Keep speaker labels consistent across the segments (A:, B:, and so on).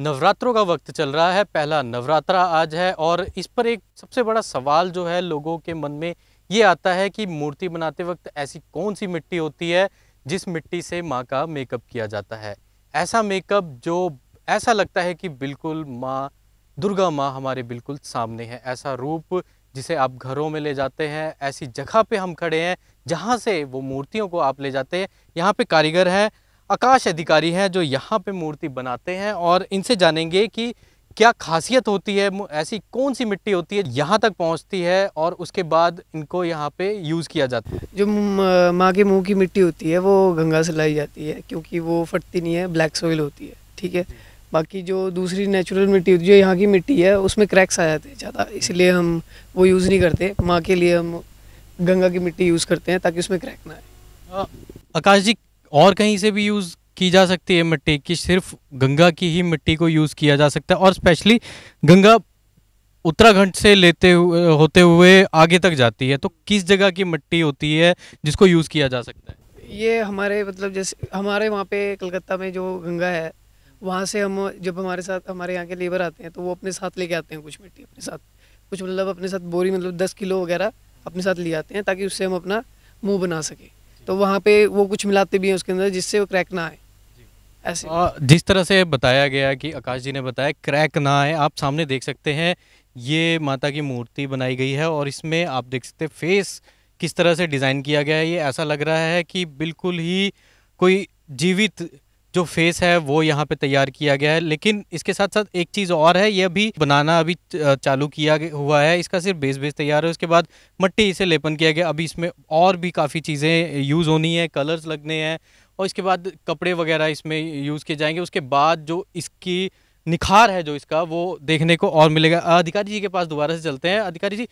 A: नवरात्रों का वक्त चल रहा है पहला नवरात्रा आज है और इस पर एक सबसे बड़ा सवाल जो है लोगों के मन में ये आता है कि मूर्ति बनाते वक्त ऐसी कौन सी मिट्टी होती है जिस मिट्टी से माँ का मेकअप किया जाता है ऐसा मेकअप जो ऐसा लगता है कि बिल्कुल माँ दुर्गा माँ हमारे बिल्कुल सामने है ऐसा रूप जिसे आप घरों में ले जाते हैं ऐसी जगह पे हम खड़े हैं जहाँ से वो मूर्तियों को आप ले जाते हैं यहाँ पे कारीगर हैं आकाश अधिकारी हैं जो यहाँ पे मूर्ति बनाते हैं और इनसे जानेंगे कि क्या खासियत होती है ऐसी कौन सी मिट्टी होती है यहाँ तक पहुँचती है और उसके बाद इनको यहाँ पे यूज़ किया जाता है
B: जो माँ के मुँह की मिट्टी होती है वो गंगा से लाई जाती है क्योंकि वो फटती नहीं है ब्लैक सोइल होती है ठीक है बाकी जो दूसरी नेचुरल मिट्टी होती है जो यहाँ की मिट्टी है उसमें क्रैक्स आ जाते हैं ज़्यादा इसलिए हम वो यूज़ नहीं करते माँ के लिए हम गंगा की मिट्टी यूज़ करते हैं ताकि उसमें क्रैक ना आए
A: हाँ, आकाश जी और कहीं से भी यूज़ की जा सकती है मिट्टी की सिर्फ गंगा की ही मिट्टी को यूज़ किया जा सकता है और स्पेशली गंगा उत्तराखंड से लेते हुए होते हुए आगे तक जाती है तो किस जगह की मिट्टी होती है जिसको यूज़ किया जा सकता
B: है ये हमारे मतलब जैसे हमारे वहाँ पे कलकत्ता में जो गंगा है वहाँ से हम जब हमारे साथ हमारे यहाँ के लेबर आते हैं तो वो अपने साथ लेके आते हैं कुछ मिट्टी अपने साथ कुछ मतलब अपने साथ बोरी मतलब दस किलो वगैरह अपने साथ ले आते हैं ताकि उससे हम अपना मुँह बना सकें तो वहाँ पे वो कुछ मिलाते भी हैं उसके अंदर जिससे वो क्रैक ना आए ऐसे आ,
A: जिस तरह से बताया गया कि आकाश जी ने बताया क्रैक ना आए आप सामने देख सकते हैं ये माता की मूर्ति बनाई गई है और इसमें आप देख सकते हैं फेस किस तरह से डिज़ाइन किया गया है ये ऐसा लग रहा है कि बिल्कुल ही कोई जीवित जो फेस है वो यहाँ पे तैयार किया गया है लेकिन इसके साथ साथ एक चीज़ और है ये भी बनाना अभी चालू किया हुआ है इसका सिर्फ बेस बेस तैयार है उसके बाद मट्टी इसे लेपन किया गया अभी इसमें और भी काफ़ी चीज़ें यूज़ होनी है कलर्स लगने हैं और इसके बाद कपड़े वगैरह इसमें यूज़ किए जाएंगे उसके बाद जो इसकी निखार है जो इसका वो देखने को और मिलेगा अधिकारी जी के पास दोबारा से चलते हैं अधिकारी जी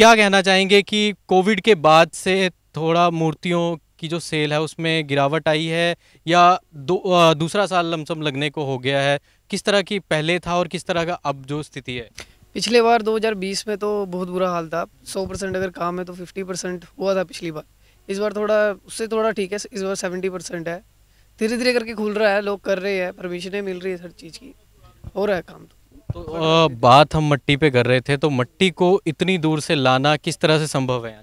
A: क्या कहना चाहेंगे कि कोविड के बाद से थोड़ा मूर्तियों की जो सेल है उसमें गिरावट आई है या दो, दूसरा साल लमसम लगने को हो गया है किस तरह की पहले था और किस तरह का अब जो स्थिति है
B: पिछले बार 2020 में तो बहुत बुरा हाल था 100 परसेंट अगर काम है तो 50 परसेंट हुआ था पिछली बार इस बार थोड़ा उससे थोड़ा ठीक है इस बार 70 परसेंट है धीरे धीरे करके खुल रहा है लोग कर रहे हैं परमिशनें मिल रही है हर चीज़ की हो रहा है काम
A: तो तो आ, बात हम मट्टी पे कर रहे थे तो मट्टी को इतनी दूर से लाना किस तरह से संभव है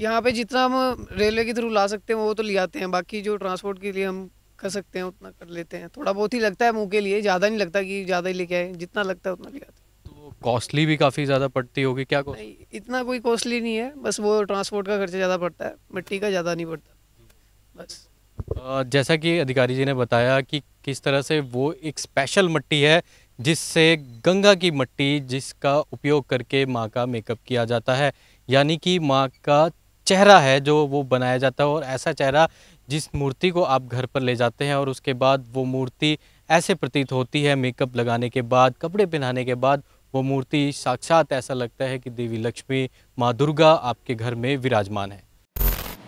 B: यहाँ पे जितना हम रेलवे के थ्रू ला सकते हैं वो तो ले आते हैं बाकी जो ट्रांसपोर्ट के लिए हम कर सकते हैं उतना कर लेते हैं थोड़ा बहुत ही लगता है मुँह के लिए ज़्यादा नहीं लगता कि ज़्यादा ही लेके आए जितना लगता है उतना ले आते हैं
A: कॉस्टली तो भी काफ़ी ज़्यादा पड़ती होगी क्या को? नहीं
B: इतना कोई कॉस्टली नहीं है बस वो ट्रांसपोर्ट का खर्चा ज़्यादा पड़ता है मिट्टी का ज़्यादा नहीं पड़ता
A: बस जैसा कि अधिकारी जी ने बताया कि किस तरह से वो एक स्पेशल मिट्टी है जिससे गंगा की मट्टी जिसका उपयोग करके माँ का मेकअप किया जाता है यानी कि माँ का चेहरा है जो वो बनाया जाता है और ऐसा चेहरा जिस मूर्ति को आप घर पर ले जाते हैं और उसके बाद वो मूर्ति ऐसे प्रतीत होती है मेकअप लगाने के बाद कपड़े पहनाने के बाद वो मूर्ति साक्षात ऐसा लगता है कि देवी लक्ष्मी माँ दुर्गा आपके घर में विराजमान है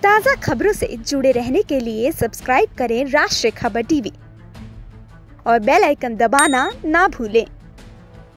A: ताज़ा खबरों से जुड़े रहने के लिए सब्सक्राइब करें राष्ट्रीय खबर टीवी और बेल आइकन दबाना ना भूलें